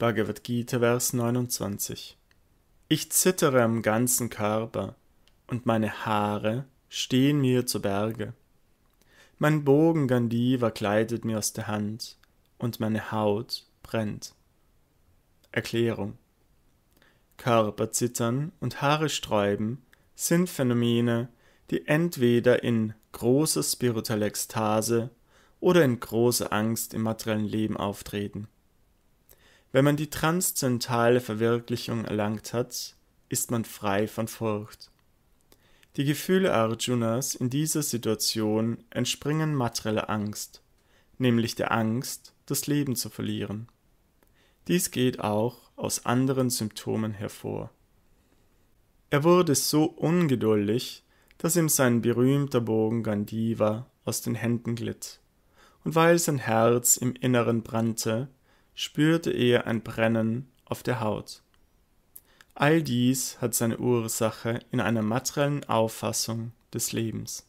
Bhagavad Gita, Vers 29. Ich zittere am ganzen Körper, und meine Haare stehen mir zu Berge. Mein Bogen Gandiva kleidet mir aus der Hand, und meine Haut brennt. Erklärung Körper zittern und Haare sträuben sind Phänomene, die entweder in großer spiritueller Ekstase oder in großer Angst im materiellen Leben auftreten. Wenn man die transzendentale Verwirklichung erlangt hat, ist man frei von Furcht. Die Gefühle Arjunas in dieser Situation entspringen materieller Angst, nämlich der Angst, das Leben zu verlieren. Dies geht auch aus anderen Symptomen hervor. Er wurde so ungeduldig, dass ihm sein berühmter Bogen Gandiva aus den Händen glitt, und weil sein Herz im Inneren brannte, spürte er ein Brennen auf der Haut. All dies hat seine Ursache in einer materiellen Auffassung des Lebens